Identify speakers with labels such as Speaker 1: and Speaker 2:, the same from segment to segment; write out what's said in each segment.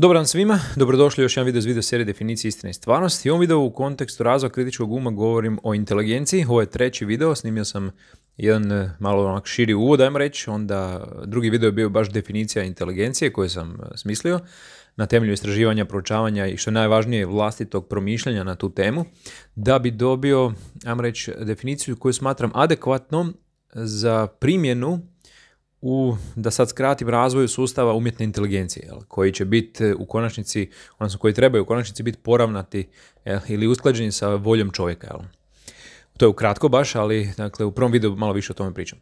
Speaker 1: Dobar dan svima, dobrodošli u još jedan video iz video serije Definicije istine i stvarnosti. U ovom videu u kontekstu razvoja kritičkog uma govorim o inteligenciji. Ovo je treći video, snimio sam jedan e, malo onak širi uvod, ajmo reći. Onda drugi video je bio baš definicija inteligencije koju sam e, smislio na temelju istraživanja, proučavanja i što je najvažnije vlastitog promišljanja na tu temu, da bi dobio, ajmo reći, definiciju koju smatram adekvatnom za primjenu u, da sad skratim, razvoju sustava umjetne inteligencije, jel, koji će biti e, u konačnici, odnosno koji trebaju u konačnici biti poravnati jel, ili usklađeni sa voljom čovjeka. Jel. To je ukratko baš, ali dakle, u prvom videu malo više o tome pričam.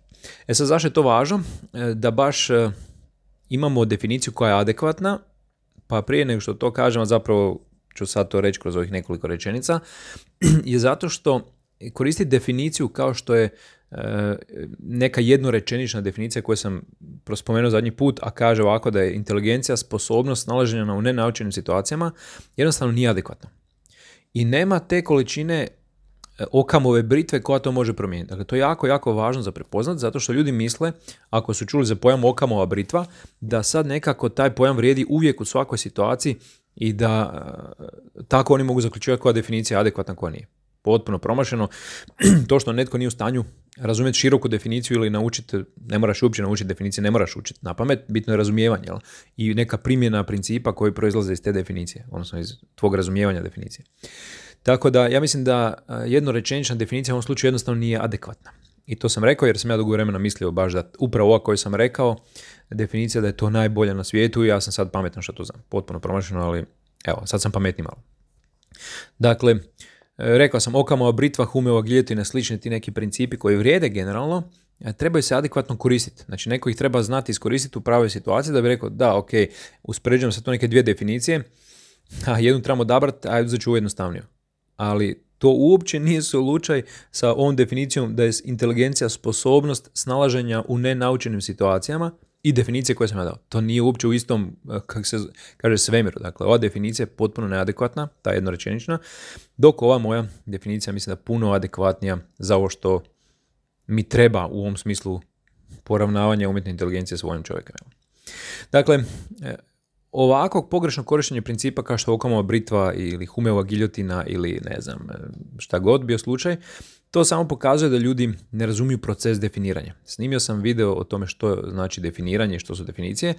Speaker 1: E sad, zašto je to važno? E, da baš e, imamo definiciju koja je adekvatna, pa prije nego što to kažem, a zapravo ću sad to reći kroz ovih nekoliko rečenica, je zato što koristiti definiciju kao što je e, neka jednorečenična definicija koju sam spomenuo zadnji put, a kaže ovako da je inteligencija sposobnost nalaženja u nenaučenim situacijama, jednostavno nije adekvatna. I nema te količine e, okamove britve koja to može promijeniti. Dakle, to je jako, jako važno za prepoznat, zato što ljudi misle, ako su čuli za pojam okamova britva, da sad nekako taj pojam vrijedi uvijek u svakoj situaciji i da e, tako oni mogu zaključivati koja definicija je adekvatna, koja nije potpuno promašeno. to što netko nije u stanju razumjeti široku definiciju ili naučiti, ne moraš uopće naučiti definicije, ne moraš učiti na pamet, bitno je razumijevanje jel? i neka primjena principa koji proizlaze iz te definicije, odnosno iz tvog razumijevanja definicije. Tako da ja mislim da eh, jednorečenična definicija u ovom slučaju jednostavno nije adekvatna. I to sam rekao jer sam ja dugo vremena mislio baš da upravo ova koju sam rekao, definicija da je to najbolja na svijetu i ja sam sad pametan što to znam. Potpuno promašeno, ali evo, sad sam pametni malo. Dakle, E, rekao sam okamova, britva, humeova, giljotina, slični ti neki principi koji vrijede generalno, e, trebaju se adekvatno koristiti. Znači, neko ih treba znati iskoristiti u pravoj situaciji da bi rekao, da, ok, uspoređujem sa to neke dvije definicije, a jednu trebamo odabrati, a uzet ću jednostavniju. Ali to uopće nije slučaj sa ovom definicijom da je inteligencija sposobnost snalaženja u nenaučenim situacijama, i definicije koje sam ja dao. To nije uopće u istom, eh, kako se kaže, svemiru. Dakle, ova definicija je potpuno neadekvatna, ta jednorečenična, dok ova moja definicija mislim da je puno adekvatnija za ovo što mi treba u ovom smislu poravnavanja umjetne inteligencije s svojim čovjeka. Dakle, eh, ovako pogrešno korištenje principa kao što Okamova britva ili Humeova giljotina ili ne znam eh, šta god bio slučaj, to samo pokazuje da ljudi ne razumiju proces definiranja. Snimio sam video o tome što znači definiranje i što su definicije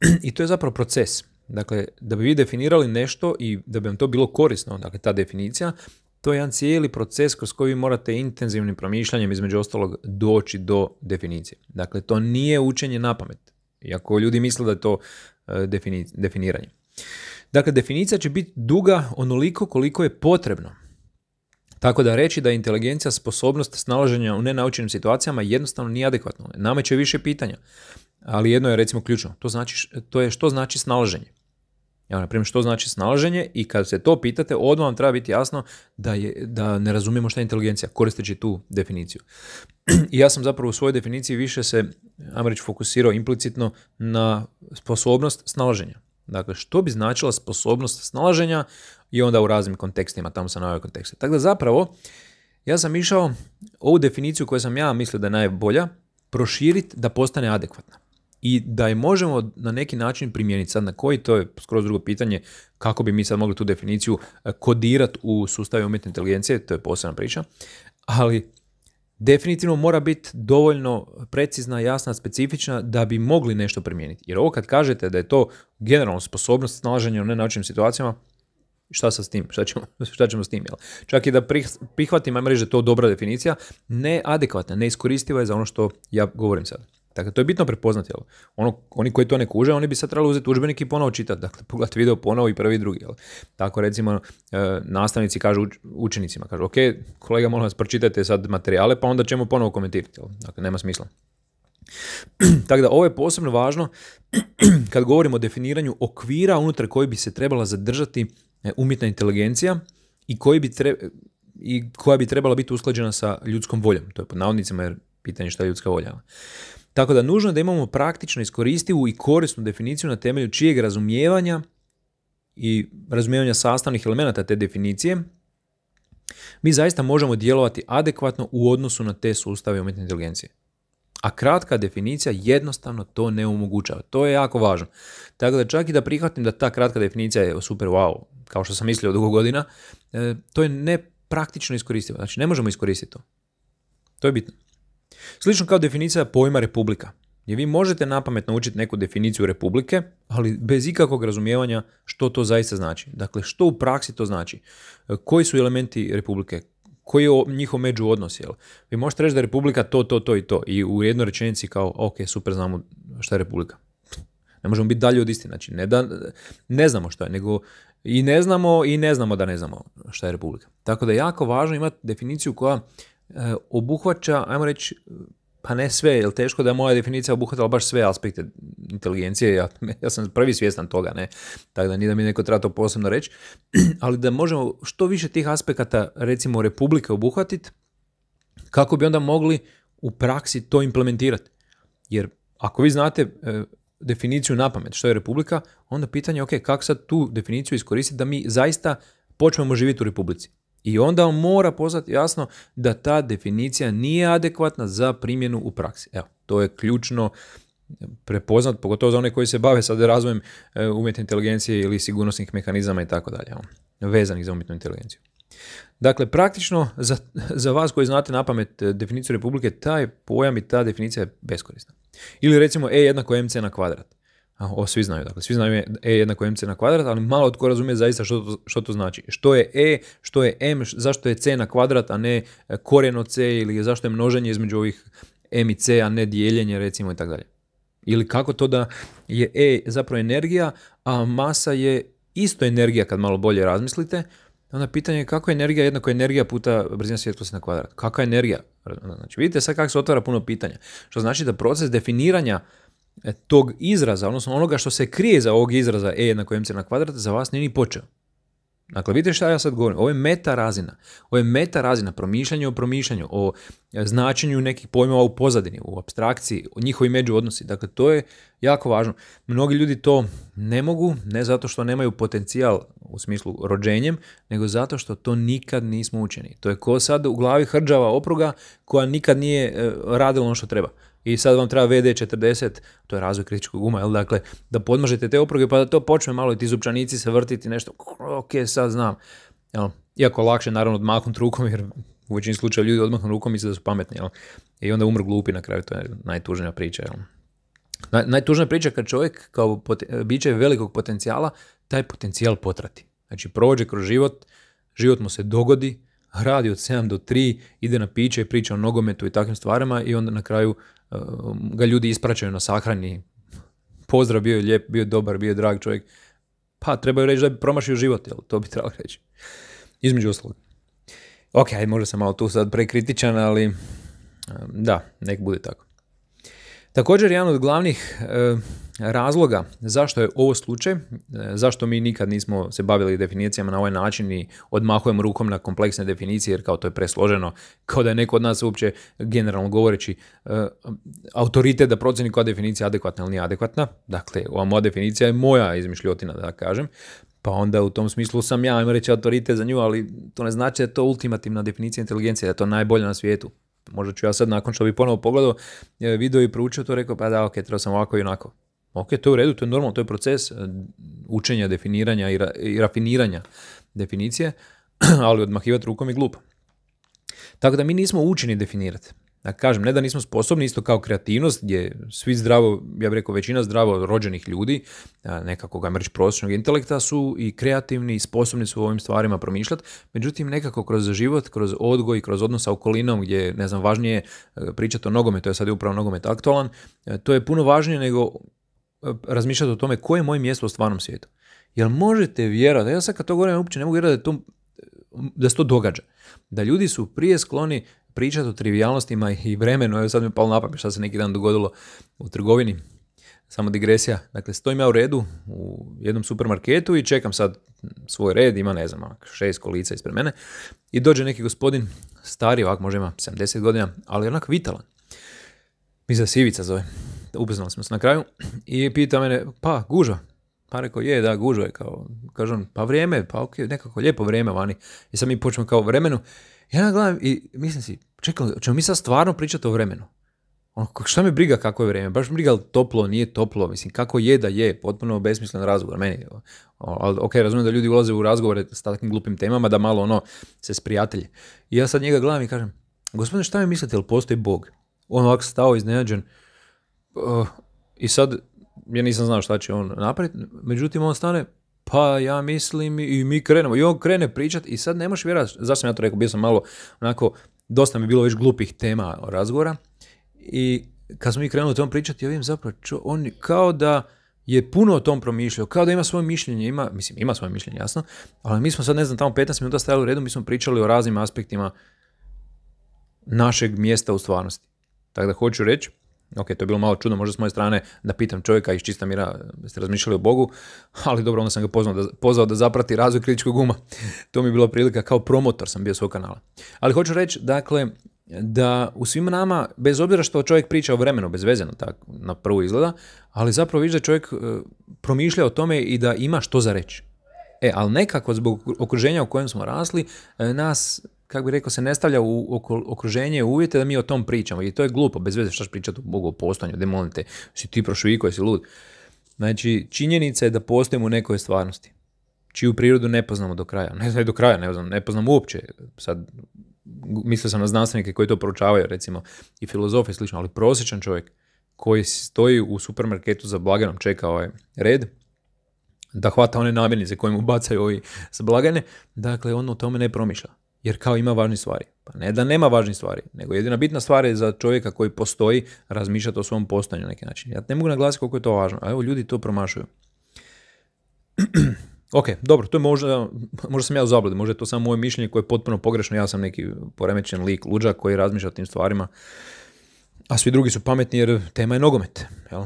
Speaker 1: i to je zapravo proces. Dakle, da bi vi definirali nešto i da bi vam to bilo korisno, dakle ta definicija, to je jedan cijeli proces kroz koji vi morate intenzivnim promišljanjem između ostalog doći do definicije. Dakle, to nije učenje na pamet, iako ljudi misle da je to e, definiranje. Dakle, definicija će biti duga onoliko koliko je potrebno tako da reći da je inteligencija sposobnost snalaženja u nenaučenim situacijama jednostavno nije adekvatno. Nameće više pitanja. Ali jedno je recimo ključno. To, znači, to je što znači snalaženje. Evo, na primjer, što znači snalaženje i kad se to pitate, odmah vam treba biti jasno da, je, da ne razumijemo šta je inteligencija, koristeći tu definiciju. I ja sam zapravo u svojoj definiciji više se, reći fokusirao implicitno na sposobnost snalaženja. Dakle, što bi značila sposobnost snalaženja i onda u raznim kontekstima, tamo sam naveo kontekste. Tako da zapravo, ja sam išao ovu definiciju koju sam ja mislio da je najbolja, proširiti da postane adekvatna. I da je možemo na neki način primijeniti. Sad na koji, to je skroz drugo pitanje, kako bi mi sad mogli tu definiciju e, kodirati u sustavu umjetne inteligencije, to je posebna priča. Ali definitivno mora biti dovoljno precizna, jasna, specifična da bi mogli nešto primijeniti. Jer ovo kad kažete da je to generalna sposobnost snalaženja u nenačinim situacijama, šta sa s tim, šta ćemo, šta ćemo s tim, jel? Čak i da prihvatim, ajmo reći da je to dobra definicija, neadekvatna, neiskoristiva je za ono što ja govorim sad. Dakle, to je bitno prepoznati, jel? Ono, oni koji to ne kuže, oni bi sad trebali uzeti udžbenik i ponovo čitati, dakle, pogledati video ponovo i prvi i drugi, jel? Tako, recimo, e, nastavnici kažu učenicima, kažu, ok, kolega, molim vas, pročitajte sad materijale, pa onda ćemo ponovo komentirati, jel? Dakle, nema smisla. Tako da ovo je posebno važno kad govorimo o definiranju okvira unutar koji bi se trebala zadržati E, umjetna inteligencija i, koji bi i koja bi trebala biti usklađena sa ljudskom voljom. To je pod navodnicima jer pitanje šta je ljudska volja. Tako da nužno je da imamo praktično iskoristivu i korisnu definiciju na temelju čijeg razumijevanja i razumijevanja sastavnih elemenata te definicije, mi zaista možemo djelovati adekvatno u odnosu na te sustave umjetne inteligencije. A kratka definicija jednostavno to ne omogućava. To je jako važno. Tako da čak i da prihvatim da ta kratka definicija je super wow, kao što sam mislio dugo godina, e, to je nepraktično iskoristivo. Znači ne možemo iskoristiti to. To je bitno. Slično kao definicija pojma republika. Jer vi možete napamet naučiti neku definiciju republike, ali bez ikakvog razumijevanja što to zaista znači. Dakle, što u praksi to znači. E, koji su elementi republike? koji je njihov međuodnos, jel? Vi možete reći da je Republika to, to, to i to i u jednoj rečenici kao, ok, super, znamo šta je Republika. Ne možemo biti dalje od istine, znači ne, da, ne znamo što je, nego i ne znamo i ne znamo da ne znamo šta je Republika. Tako da je jako važno imati definiciju koja e, obuhvaća, ajmo reći, pa ne sve, jer teško da je moja definicija obuhvatila baš sve aspekte inteligencije, ja, ja sam prvi svjestan toga, ne, tako da nije da mi neko treba to posebno reći, ali da možemo što više tih aspekata, recimo Republike, obuhvatiti, kako bi onda mogli u praksi to implementirati. Jer ako vi znate e, definiciju napamet što je Republika, onda pitanje je ok, kako sad tu definiciju iskoristiti da mi zaista počnemo živjeti u Republici. I onda on mora poznati jasno da ta definicija nije adekvatna za primjenu u praksi. Evo, to je ključno e, prepoznat, pogotovo za one koji se bave sad razvojem e, umjetne inteligencije ili sigurnosnih mehanizama i tako dalje, ono, vezanih za umjetnu inteligenciju. Dakle, praktično za, za vas koji znate na pamet e, definiciju Republike, taj pojam i ta definicija je beskorisna. Ili recimo E jednako MC na kvadrat. Ovo svi znaju, dakle, svi znaju e jednako mc na kvadrat, ali malo tko razumije zaista što to, što to znači. Što je e, što je m, zašto je c na kvadrat, a ne e, korijeno c ili zašto je množenje između ovih m i c, a ne dijeljenje recimo i tako dalje. Ili kako to da je e zapravo energija, a masa je isto energija kad malo bolje razmislite, onda pitanje je kako je energija jednako energija puta brzina svjetlosti na kvadrat. Kakva je energija? Znači vidite sad kako se otvara puno pitanja. Što znači da proces definiranja E, tog izraza, odnosno onoga što se krije za ovog izraza e jednako mc na kvadrat, za vas nije ni počeo. Dakle, vidite šta ja sad govorim. Ovo je meta razina. Ovo je meta razina promišljanja o promišljanju, o e, značenju nekih pojmova u pozadini, u abstrakciji, o njihovi odnosi. Dakle, to je jako važno. Mnogi ljudi to ne mogu, ne zato što nemaju potencijal u smislu rođenjem, nego zato što to nikad nismo učeni. To je ko sad u glavi hrđava opruga koja nikad nije e, radila ono što treba i sad vam treba VD40, to je razvoj kritičkog uma, jel? dakle, da podmažete te opruge pa da to počne malo i ti zupčanici se vrtiti nešto, ok, sad znam. Jel? Iako lakše naravno odmahnuti rukom jer u većini slučajeva ljudi odmahnu rukom misle da su pametni. Jel? I onda umr glupi na kraju, to je najtužnija priča. Jel? najtužnija priča kad čovjek kao biće velikog potencijala, taj potencijal potrati. Znači prođe kroz život, život mu se dogodi, radi od 7 do 3, ide na piće i priča o nogometu i takvim stvarima i onda na kraju ga ljudi ispraćaju na sahrani, pozdrav bio je lijep, bio je dobar, bio je drag čovjek. Pa trebaju reći da bi promašio život, jel? to bi trebalo reći. Između ostalog. Ok, možda sam malo tu sad prekritičan, ali da, nek bude tako. Također, jedan od glavnih razloga zašto je ovo slučaj, e, zašto mi nikad nismo se bavili definicijama na ovaj način i odmahujemo rukom na kompleksne definicije jer kao to je presloženo, kao da je neko od nas uopće generalno govoreći e, autoritet da procjeni koja definicija je adekvatna ili nije adekvatna. Dakle, ova moja definicija je moja izmišljotina da kažem. Pa onda u tom smislu sam ja, ajmo reći, autoritet za nju, ali to ne znači da je to ultimativna definicija inteligencije, da je to najbolje na svijetu možda ću ja sad nakon što bi ponovo pogledao e, video i proučio to rekao, pa da, ok, trebao sam ovako i onako. Ok, to je u redu, to je normalno, to je proces e, učenja, definiranja i, rafiniranja definicije, ali odmahivati rukom je glupo. Tako da mi nismo učeni definirati. Da kažem, ne da nismo sposobni, isto kao kreativnost, gdje svi zdravo, ja bih rekao većina zdravo rođenih ljudi, nekako ga prosječnog intelekta, su i kreativni i sposobni su u ovim stvarima promišljati. Međutim, nekako kroz život, kroz odgoj, kroz odnos sa okolinom, gdje ne znam, važnije e, pričati o nogometu, to je sad je upravo nogomet aktualan, e, to je puno važnije nego E, razmišljati o tome koje je moje mjesto u stvarnom svijetu. Jel možete vjerovati, ja sad kad to govorim, uopće ne mogu vjerovati da, to, da se to događa. Da ljudi su prije skloni pričati o trivialnostima i vremenu, evo sad mi je palo šta se neki dan dogodilo u trgovini, samo digresija. Dakle, stojim ja u redu u jednom supermarketu i čekam sad svoj red, ima ne znam, šest kolica ispred mene. I dođe neki gospodin, stari ovako, možda ima 70 godina, ali onak vitalan. Mi za sivica zove upoznali smo se na kraju i pita mene, pa guža. Pa rekao, je, da, gužo, je, kao, on, pa vrijeme, pa ok, nekako lijepo vrijeme vani. I sad mi počnemo kao vremenu. Ja gledam i mislim si, čekaj, ćemo mi sad stvarno pričati o vremenu? Ono, šta me briga kako je vrijeme? Baš me briga toplo, nije toplo, mislim, kako je da je, potpuno besmislen razgovor, meni. Ali, ok, razumijem da ljudi ulaze u razgovore s takvim glupim temama, da malo ono se sprijatelje. I ja sad njega gledam i kažem, gospodine, šta mi mislite, jel postoji Bog? On ovako stao iznenađen, Oh, i sad ja nisam znao šta će on napraviti, međutim on stane, pa ja mislim i mi krenemo. I on krene pričat i sad ne možeš vjerati, zašto sam ja to rekao, bio sam malo onako, dosta mi je bilo već glupih tema razgovora i kad smo mi krenuli o tom pričati, ja vidim zapravo, on kao da je puno o tom promišljao, kao da ima svoje mišljenje, ima, mislim, ima svoje mišljenje, jasno, ali mi smo sad, ne znam, tamo 15 minuta stajali u redu, mi smo pričali o raznim aspektima našeg mjesta u stvarnosti. Tako da hoću reći, Ok, to je bilo malo čudno, možda s moje strane da pitam čovjeka iz čista mira, ste razmišljali o Bogu, ali dobro, onda sam ga pozvao da, da zaprati razvoj kritičkog guma. to mi je bila prilika, kao promotor sam bio svog kanala. Ali hoću reći, dakle, da u svima nama, bez obzira što čovjek priča o vremenu, bezvezeno tako na prvu izgleda, ali zapravo viš da čovjek e, promišlja o tome i da ima što za reći. E, ali nekako zbog okruženja u kojem smo rasli, e, nas kako bi rekao, se ne stavlja u okruženje uvjete da mi o tom pričamo. I to je glupo, bez veze što pričati o Bogu o postojanju, demonite, si ti prošviko, jesi lud. Znači, činjenica je da postojimo u nekoj stvarnosti, čiju prirodu ne poznamo do kraja. Ne znam do kraja, ne znam, ne poznamo uopće. Sad, mislio sam na znanstvenike koji to proučavaju, recimo, i filozofe slično, ali prosječan čovjek koji stoji u supermarketu za blagenom čeka ovaj red, da hvata one namirnice koje mu bacaju ovi sa blagane, dakle, on o tome ne promišlja jer kao ima važnih stvari. Pa ne da nema važnih stvari, nego jedina bitna stvar je za čovjeka koji postoji razmišljati o svom postanju na neki način. Ja ne mogu naglasiti koliko je to važno, a evo ljudi to promašuju. ok, dobro, to je možda, možda sam ja u zabludi, možda je to samo moje mišljenje koje je potpuno pogrešno, ja sam neki poremećen lik, luđak koji razmišlja o tim stvarima, a svi drugi su pametni jer tema je nogomet, jel?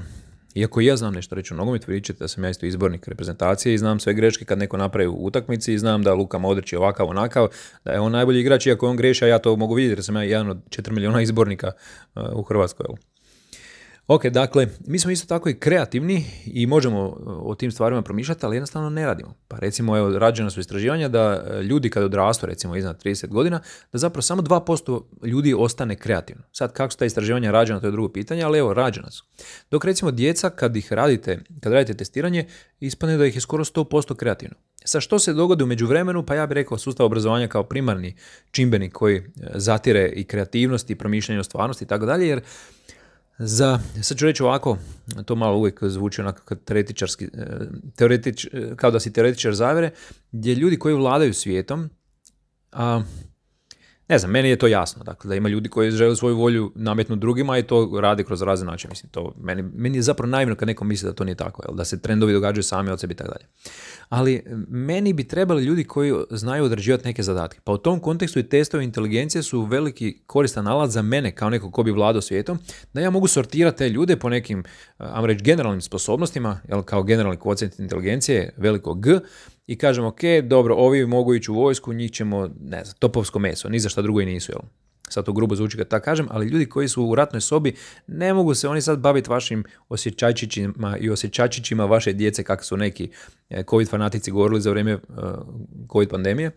Speaker 1: Iako ja znam nešto reći o nogometu, vidjet ćete da sam ja isto izbornik reprezentacije i znam sve greške kad neko napravi u utakmici i znam da Luka Modrić je ovakav, onakav, da je on najbolji igrač, iako on greši, a ja to mogu vidjeti jer sam ja jedan od 4 milijuna izbornika uh, u Hrvatskoj. Ok, dakle, mi smo isto tako i kreativni i možemo e, o tim stvarima promišljati, ali jednostavno ne radimo. Pa recimo, evo, rađena su istraživanja da e, ljudi kad odrastu, recimo iznad 30 godina, da zapravo samo 2% ljudi ostane kreativno. Sad, kako su ta istraživanja rađena, to je drugo pitanje, ali evo, rađena su. Dok recimo djeca, kad ih radite, kad radite testiranje, ispane da ih je skoro 100% kreativno. Sa što se dogodi u međuvremenu? Pa ja bih rekao sustav obrazovanja kao primarni čimbenik koji e, zatire i kreativnost i promišljanje o stvarnosti i tako dalje, jer za, sad ću reći ovako, to malo uvijek zvuči onako e, teoretič, e, kao da si teoretičar zavere, gdje ljudi koji vladaju svijetom, a, ne znam, meni je to jasno, dakle, da ima ljudi koji žele svoju volju nametnu drugima i to rade kroz razne načine, mislim, to meni, meni je zapravo naivno kad neko misli da to nije tako, jel, da se trendovi događaju sami od sebi i tako dalje ali meni bi trebali ljudi koji znaju odrađivati neke zadatke. Pa u tom kontekstu i testovi inteligencije su veliki koristan alat za mene kao neko ko bi vladao svijetom, da ja mogu sortirati te ljude po nekim, eh, am reći, generalnim sposobnostima, jel, kao generalni kocijent inteligencije, veliko G, i kažem, ok, dobro, ovi mogu ići u vojsku, njih ćemo, ne znam, topovsko meso, ni za šta drugo i nisu, jel? sad to grubo zvuči kad tako kažem, ali ljudi koji su u ratnoj sobi ne mogu se oni sad baviti vašim osjećačićima i osjećačićima vaše djece kako su neki e, covid fanatici govorili za vrijeme e, covid pandemije.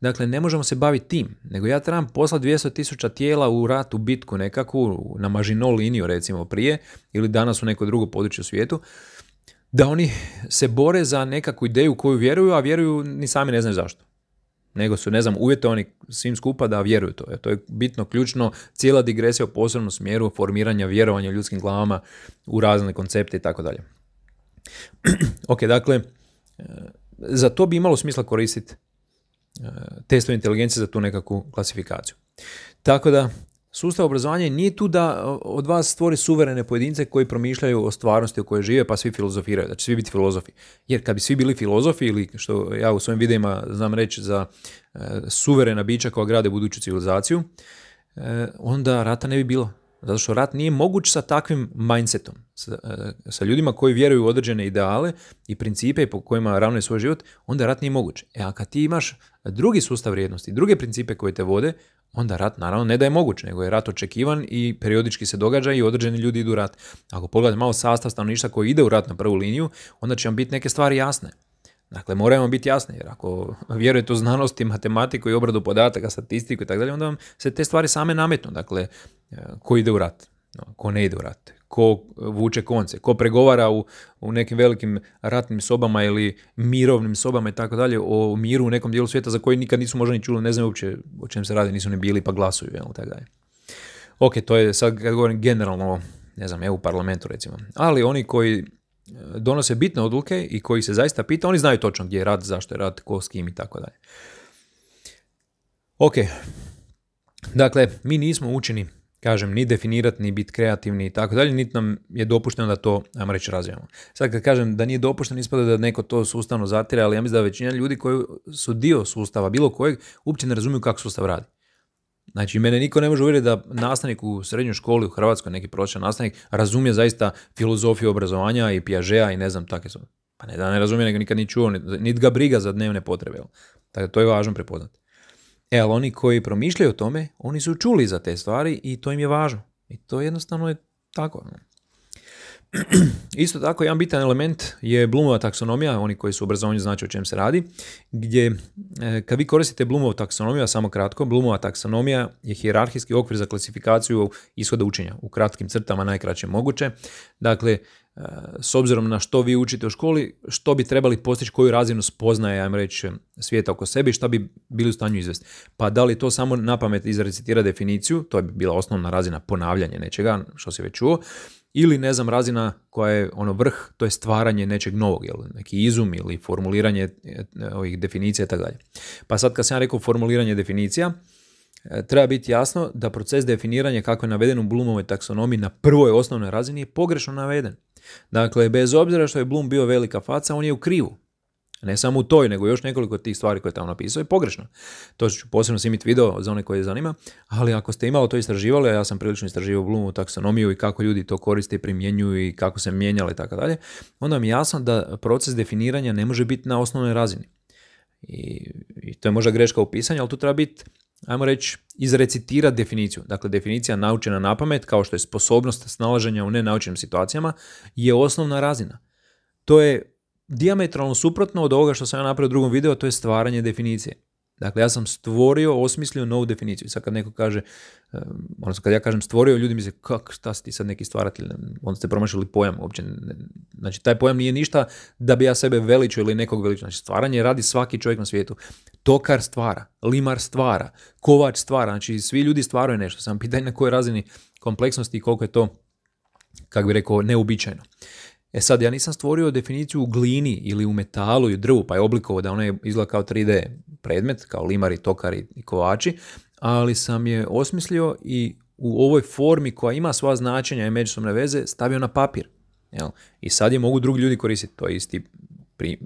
Speaker 1: Dakle, ne možemo se baviti tim, nego ja trebam poslati 200 tijela u rat, u bitku nekakvu, na mažino liniju recimo prije, ili danas u neko drugo područje u svijetu, da oni se bore za nekakvu ideju koju vjeruju, a vjeruju ni sami ne znaju zašto nego su, ne znam, uvjetovani svim skupa da vjeruju to. to je bitno ključno, cijela digresija u posebnom smjeru formiranja vjerovanja u ljudskim glavama u razne koncepte i tako dalje. Ok, dakle, e, za to bi imalo smisla koristiti e, testove inteligencije za tu nekakvu klasifikaciju. Tako da, Sustav obrazovanja nije tu da od vas stvori suverene pojedince koji promišljaju o stvarnosti u kojoj žive pa svi filozofiraju, da znači će svi biti filozofi. Jer kad bi svi bili filozofi ili što ja u svojim videima znam reći za e, suverena bića koja grade buduću civilizaciju, e, onda rata ne bi bilo. Zato što rat nije moguć sa takvim mindsetom. Sa, e, sa ljudima koji vjeruju u određene ideale i principe po kojima ravnaju svoj život, onda rat nije moguć. E a kad ti imaš drugi sustav vrijednosti, druge principe koje te vode, onda rat naravno ne da je moguć, nego je rat očekivan i periodički se događa i određeni ljudi idu u rat. Ako pogledamo malo sastav stanovništva koji ide u rat na prvu liniju, onda će vam biti neke stvari jasne. Dakle, moramo biti jasni, jer ako vjerujete u znanosti, matematiku i obradu podataka, statistiku i tako dalje, onda vam se te stvari same nametnu. Dakle, e, ko ide u rat, ko ne ide u rat, ko vuče konce, ko pregovara u, u nekim velikim ratnim sobama ili mirovnim sobama i tako dalje o miru u nekom dijelu svijeta za koji nikad nisu možda ni čuli, ne znaju uopće o čem se radi, nisu ni bili pa glasuju, jel, tako dalje. Ok, to je sad kad govorim generalno, ne znam, EU parlamentu recimo, ali oni koji donose bitne odluke i koji se zaista pita, oni znaju točno gdje je rad, zašto je rad, ko s kim i tako dalje. Ok, dakle, mi nismo učeni, kažem, ni definirati, ni biti kreativni i tako dalje, niti nam je dopušteno da to, ajmo reći, razvijamo. Sad kad kažem da nije dopušteno, ispada da neko to sustavno zatire, ali ja mislim da većina ljudi koji su dio sustava, bilo kojeg, uopće ne razumiju kako sustav radi. Znači, mene niko ne može uvjeriti da nastavnik u srednjoj školi u Hrvatskoj, neki prosječan nastavnik, razumije zaista filozofiju obrazovanja i pjažeja i ne znam takve su. Pa ne da ne razumije, nego nikad ni čuo, nit ga briga za dnevne potrebe. Jel? Tako to je važno prepoznati. E, ali oni koji promišljaju o tome, oni su čuli za te stvari i to im je važno. I to jednostavno je tako. Isto tako, jedan bitan element je Bloomova taksonomija, oni koji su u obrazovanju znači o čem se radi, gdje e, kad vi koristite Bloomovu taksonomiju, samo kratko, Bloomova taksonomija je hierarhijski okvir za klasifikaciju ishoda učenja, u kratkim crtama najkraće moguće. Dakle, e, s obzirom na što vi učite u školi, što bi trebali postići, koju razinu spoznaje, ajmo svijeta oko sebe i bi bili u stanju izvesti. Pa da li to samo na pamet izrecitira definiciju, to bi bila osnovna razina ponavljanja nečega, što si već čuo, ili ne znam razina koja je ono vrh, to je stvaranje nečeg novog, jel, neki izum ili formuliranje e, e, ovih definicija i tako dalje. Pa sad kad sam ja rekao formuliranje definicija, e, treba biti jasno da proces definiranja kako je naveden u Bloomovoj taksonomiji na prvoj osnovnoj razini je pogrešno naveden. Dakle, bez obzira što je Bloom bio velika faca, on je u krivu. Ne samo u toj, nego još nekoliko tih stvari koje je tamo napisao je pogrešno. To ću posebno snimiti video za one koje je zanima, ali ako ste imali to istraživali, a ja sam prilično istraživao Bloomu taksonomiju i kako ljudi to koriste i primjenjuju i kako se mijenjale i tako dalje, onda mi je jasno da proces definiranja ne može biti na osnovnoj razini. I, i to je možda greška u pisanju, ali tu treba biti ajmo reći, izrecitirati definiciju. Dakle, definicija naučena na pamet, kao što je sposobnost snalaženja u nenaučenim situacijama, je osnovna razina. To je diametralno suprotno od ovoga što sam ja napravio u drugom videu, to je stvaranje definicije. Dakle, ja sam stvorio, osmislio novu definiciju. Sad kad neko kaže, odnosno kad ja kažem stvorio, ljudi mi se, kak, šta si ti sad neki stvaratelj, onda ste promašili pojam uopće. Znači, taj pojam nije ništa da bi ja sebe veličio ili nekog veličio. Znači, stvaranje radi svaki čovjek na svijetu. Tokar stvara, limar stvara, kovač stvara, znači svi ljudi stvaraju nešto. Samo pitanje na kojoj razini kompleksnosti i koliko je to, kako bi rekao, neuobičajeno. E sad, ja nisam stvorio definiciju u glini ili u metalu i u drvu, pa je oblikovao da ona izgleda kao 3D predmet, kao limari, tokari i kovači, ali sam je osmislio i u ovoj formi koja ima svoja značenja i međusobne veze stavio na papir. Jel? I sad je mogu drugi ljudi koristiti. To je isti,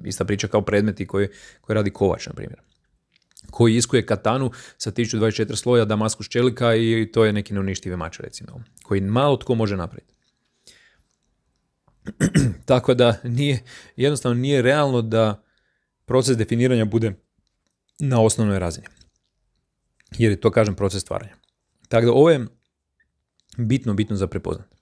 Speaker 1: ista priča kao predmeti koji, koji radi kovač, na primjer koji iskuje katanu sa 1024 sloja damaskus čelika i to je neki neuništivi mač recimo, koji malo tko može napraviti. Tako da nije, jednostavno nije realno da proces definiranja bude na osnovnoj razini. Jer je to, kažem, proces stvaranja. Tako da ovo je bitno, bitno za prepoznati.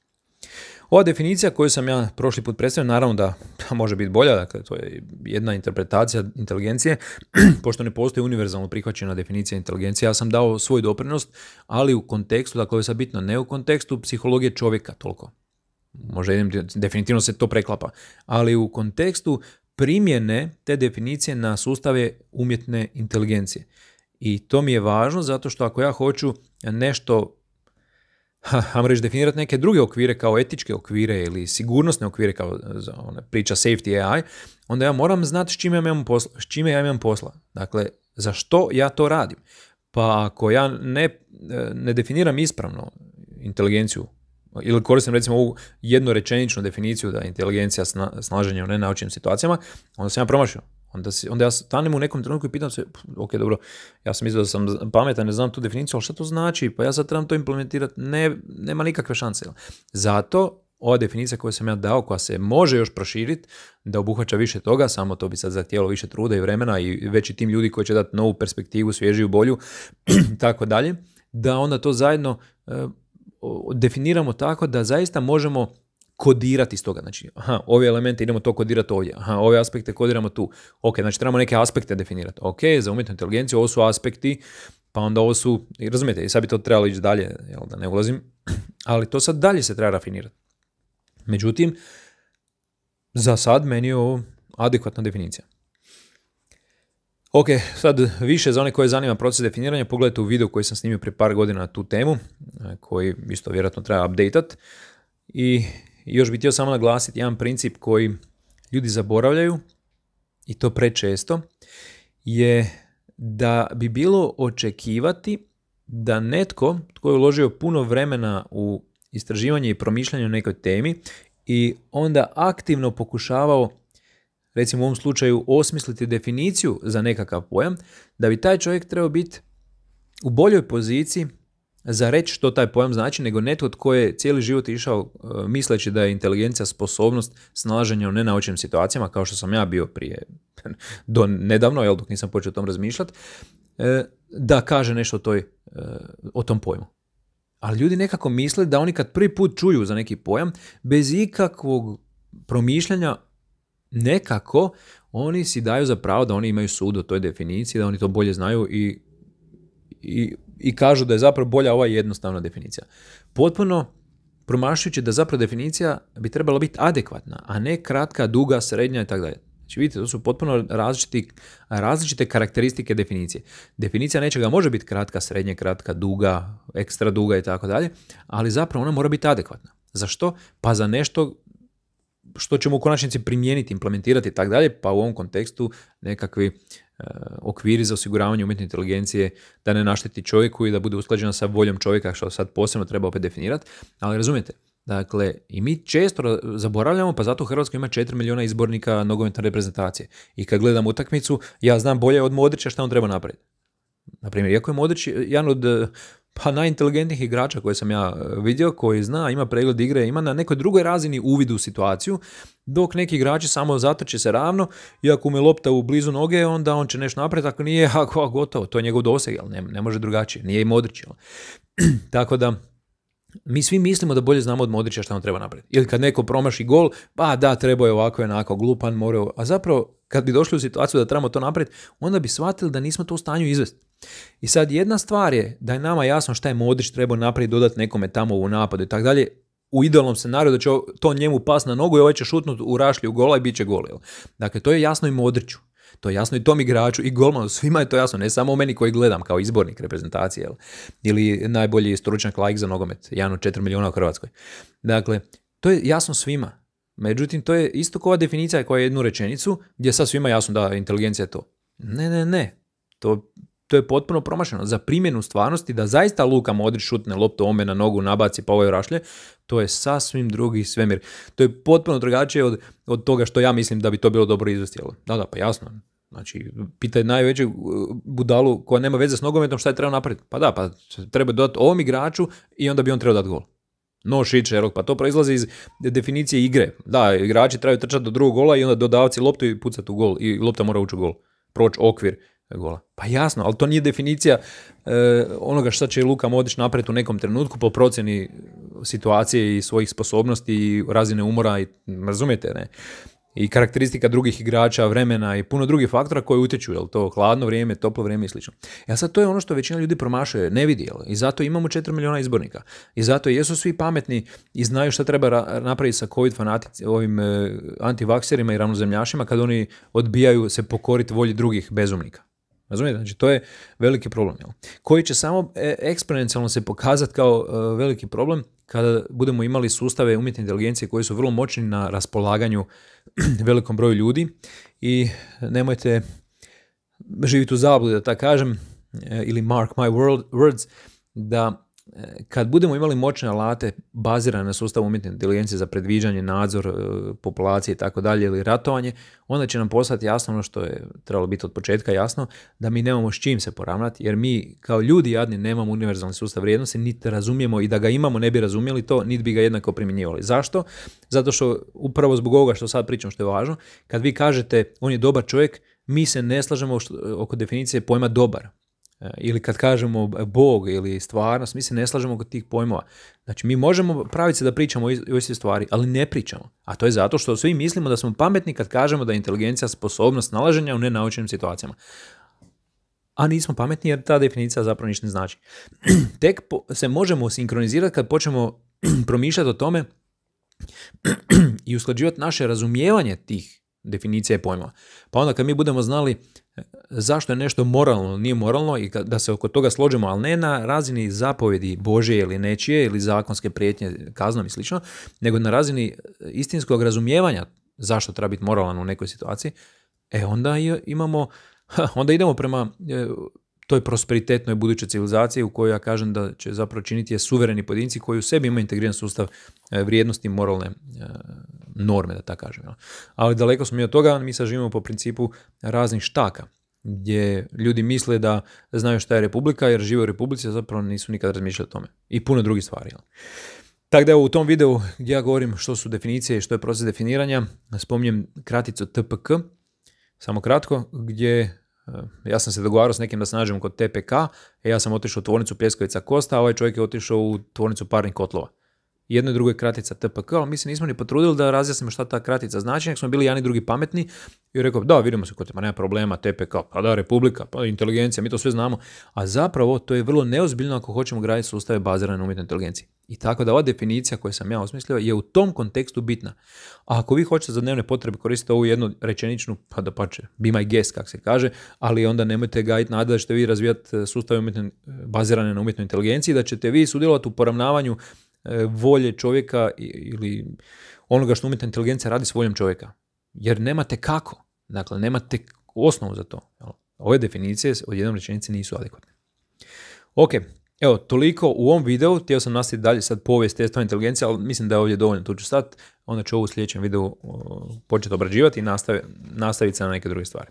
Speaker 1: Ova definicija koju sam ja prošli put predstavio, naravno da pa može biti bolja, dakle to je jedna interpretacija inteligencije, pošto ne postoji univerzalno prihvaćena definicija inteligencije, ja sam dao svoj doprinost, ali u kontekstu, dakle ovo je sad bitno, ne u kontekstu psihologije čovjeka toliko, možda definitivno se to preklapa, ali u kontekstu primjene te definicije na sustave umjetne inteligencije. I to mi je važno zato što ako ja hoću nešto vam reći definirati neke druge okvire kao etičke okvire ili sigurnosne okvire kao e, ono, priča safety AI, onda ja moram znati s čime ja imam posla. S čime ja imam posla. Dakle, za što ja to radim? Pa ako ja ne, e, ne definiram ispravno inteligenciju ili koristim recimo ovu rečeničnu definiciju da je inteligencija sna, u nenaučenim situacijama, onda sam ja promašio. Onda, si, onda ja stanem u nekom trenutku i pitam se, ok, dobro, ja sam mislio da sam pametan, ne znam tu definiciju, ali šta to znači? Pa ja sad trebam to implementirati. nema nikakve šanse. Zato ova definicija koju sam ja dao, koja se može još proširiti, da obuhvaća više toga, samo to bi sad zahtijelo više truda i vremena i veći tim ljudi koji će dati novu perspektivu, svježiju, bolju, tako dalje, da onda to zajedno e, definiramo tako da zaista možemo kodirati iz toga. Znači, aha, ove elemente idemo to kodirati ovdje, aha, ove aspekte kodiramo tu. Ok, znači trebamo neke aspekte definirati. Ok, za umjetnu inteligenciju ovo su aspekti, pa onda ovo su, i razumijete, i sad bi to trebalo ići dalje, jel, da ne ulazim, ali to sad dalje se treba rafinirati. Međutim, za sad meni je ovo adekvatna definicija. Ok, sad više za one koje zanima proces definiranja, pogledajte u video koji sam snimio prije par godina na tu temu, e, koji isto vjerojatno treba updateat. I još bih htio samo naglasiti jedan princip koji ljudi zaboravljaju, i to prečesto, je da bi bilo očekivati da netko tko je uložio puno vremena u istraživanje i promišljanje o nekoj temi i onda aktivno pokušavao recimo u ovom slučaju osmisliti definiciju za nekakav pojam, da bi taj čovjek trebao biti u boljoj poziciji za reći što taj pojam znači, nego netko tko je cijeli život išao e, misleći da je inteligencija sposobnost snalaženja u nenaučenim situacijama, kao što sam ja bio prije, do nedavno, jel, dok nisam počeo o tom razmišljati, e, da kaže nešto o, toj, e, o tom pojmu. Ali ljudi nekako misle da oni kad prvi put čuju za neki pojam, bez ikakvog promišljanja nekako oni si daju za pravo da oni imaju sud o toj definiciji, da oni to bolje znaju i, i, i kažu da je zapravo bolja ova jednostavna definicija. Potpuno promašujući da zapravo definicija bi trebala biti adekvatna, a ne kratka, duga, srednja i tako dalje. Znači vidite, to su potpuno različiti, različite karakteristike definicije. Definicija nečega može biti kratka, srednje, kratka, duga, ekstra duga i tako dalje, ali zapravo ona mora biti adekvatna. Zašto? Pa za nešto što ćemo u konačnici primijeniti, implementirati i tako dalje, pa u ovom kontekstu nekakvi e, okviri za osiguravanje umjetne inteligencije da ne našteti čovjeku i da bude usklađena sa voljom čovjeka, što sad posebno treba opet definirati, ali razumijete, Dakle, i mi često zaboravljamo, pa zato Hrvatska ima 4 milijuna izbornika nogometne reprezentacije. I kad gledam utakmicu, ja znam bolje od Modrića šta on treba napraviti. Naprimjer, iako je Modrić jedan od pa najinteligentnijih igrača koje sam ja e, vidio, koji zna, ima pregled igre, ima na nekoj drugoj razini uvid u situaciju, dok neki igrači samo zatrče se ravno i ako mu je lopta u blizu noge, onda on će nešto napraviti, ako nije, ako, a gotovo, to je njegov doseg, ne, ne može drugačije, nije i Modrić. Tako da, mi svi mislimo da bolje znamo od Modrića šta on treba napraviti. Ili kad neko promaši gol, pa da, treba je ovako je onako, glupan, morao, a zapravo kad bi došli u situaciju da trebamo to napraviti, onda bi shvatili da nismo to u stanju izvesti. I sad jedna stvar je da je nama jasno šta je Modrić trebao napraviti dodati nekome tamo u napadu i tako dalje, u idealnom scenariju da će to njemu pas na nogu i ovaj će šutnut u rašlju gola i bit će gol. Dakle, to je jasno i Modriću. To je jasno i tom igraču i golmanu, svima je to jasno, ne samo meni koji gledam kao izbornik reprezentacije jel? ili najbolji stručnjak lajk za nogomet, jedan od 4 milijuna u Hrvatskoj. Dakle, to je jasno svima. Međutim, to je isto kova definicija koja je jednu rečenicu gdje je sad svima jasno da inteligencija je to. Ne, ne, ne. To to je potpuno promašeno. Za primjenu stvarnosti da zaista Luka Modrić šutne loptu ome na nogu, nabaci pa ovaj rašlje, to je sasvim drugi svemir. To je potpuno drugačije od, od toga što ja mislim da bi to bilo dobro izvesti. Da, da, pa jasno. Znači, pitaj najvećeg uh, budalu koja nema veze s nogometom šta je trebao napraviti. Pa da, pa treba dodati ovom igraču i onda bi on trebao dati gol. No shit, Sherlock, pa to proizlazi iz definicije igre. Da, igrači trebaju trčati do drugog gola i onda dodavci loptu i pucati u gol. I lopta mora ući u gol. Proč okvir gola. Pa jasno, ali to nije definicija eh, onoga šta će Luka Modić napraviti u nekom trenutku po procjeni situacije i svojih sposobnosti i razine umora i razumijete, ne? I karakteristika drugih igrača, vremena i puno drugih faktora koji utječu, jel to hladno vrijeme, toplo vrijeme i slično. Ja e, sad to je ono što većina ljudi promašuje, ne vidi, jel? I zato imamo 4 milijuna izbornika. I zato jesu svi pametni i znaju što treba napraviti sa covid fanatici, ovim eh, antivakserima i ravnozemljašima kad oni odbijaju se pokoriti volji drugih bezumnika. Razumijete? Znači, to je veliki problem. Koji će samo e, eksponencijalno se pokazati kao e, veliki problem kada budemo imali sustave umjetne inteligencije koji su vrlo moćni na raspolaganju velikom broju ljudi i nemojte živjeti u zabludi, da tako kažem, e, ili mark my world, words, da kad budemo imali moćne alate bazirane na sustavu umjetne inteligencije za predviđanje, nadzor e, populacije i tako dalje ili ratovanje, onda će nam postati jasno ono što je trebalo biti od početka jasno, da mi nemamo s čim se poravnati, jer mi kao ljudi jadni nemamo univerzalni sustav vrijednosti, niti razumijemo i da ga imamo ne bi razumjeli to, niti bi ga jednako primjenjivali. Zašto? Zato što upravo zbog ovoga što sad pričam što je važno, kad vi kažete on je dobar čovjek, mi se ne slažemo oko definicije pojma dobar. Eh, ili kad kažemo Bog ili stvarnost, mi se ne slažemo kod tih pojmova. Znači, mi možemo praviti se da pričamo o istoj stvari, ali ne pričamo. A to je zato što svi mislimo da smo pametni kad kažemo da je inteligencija sposobnost nalaženja u nenaučenim situacijama. A nismo pametni jer ta definicija zapravo ništa ne znači. Tek se možemo sinkronizirati kad počnemo promišljati o tome i usklađivati naše razumijevanje tih definicije pojma. Pa onda kad mi budemo znali e, zašto je nešto moralno, nije moralno i da se oko toga složimo, ali ne na razini zapovjedi Božje ili nečije ili zakonske prijetnje kaznom i slično, nego na razini e, istinskog razumijevanja zašto treba biti moralan u nekoj situaciji, e onda imamo, onda idemo prema e, toj prosperitetnoj budućoj civilizaciji u kojoj ja kažem da će zapravo činiti je suvereni pojedinci koji u sebi imaju integriran sustav vrijednosti moralne norme, da tako kažem. Ali daleko smo mi od toga, mi sad živimo po principu raznih štaka gdje ljudi misle da znaju šta je republika jer žive u republici, a zapravo nisu nikad razmišljali o tome. I puno drugih stvari. Tako da evo, u tom videu gdje ja govorim što su definicije i što je proces definiranja, spominjem kraticu TPK, samo kratko, gdje e, ja sam se dogovarao s nekim da se nađem kod TPK, e, ja sam otišao u tvornicu Pljeskovica Kosta, a ovaj čovjek je otišao u tvornicu parnih kotlova jedno i drugo je kratica TPK, ali mi se nismo ni potrudili da razjasnimo šta ta kratica znači, nek smo bili jedan i drugi pametni i rekao, da, vidimo se kod tema, nema problema, TPK, pa da, republika, pa inteligencija, mi to sve znamo, a zapravo to je vrlo neozbiljno ako hoćemo graditi sustave bazirane na umjetnoj inteligenciji. I tako da ova definicija koju sam ja osmislio je u tom kontekstu bitna. A ako vi hoćete za dnevne potrebe koristiti ovu jednu rečeničnu, pa da pače, be my guest, kako se kaže, ali onda nemojte gajiti nada da ćete vi razvijati e, sustave e, bazirane na umjetnoj inteligenciji, da ćete vi sudjelovati u poravnavanju E, volje čovjeka ili onoga što umjetna inteligencija radi s voljom čovjeka. Jer nemate kako. Dakle, nemate osnovu za to. Ove definicije od jednom rečenici nisu adekvatne. Ok, evo, toliko u ovom videu. Htio sam nastaviti dalje sad povijest testova inteligencije, ali mislim da je ovdje dovoljno. Tu ću sad, onda ću ovu u sljedećem videu početi obrađivati i nastaviti se na neke druge stvari.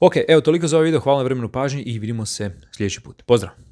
Speaker 1: Ok, evo, toliko za ovaj video. Hvala na vremenu pažnji i vidimo se sljedeći put. Pozdrav!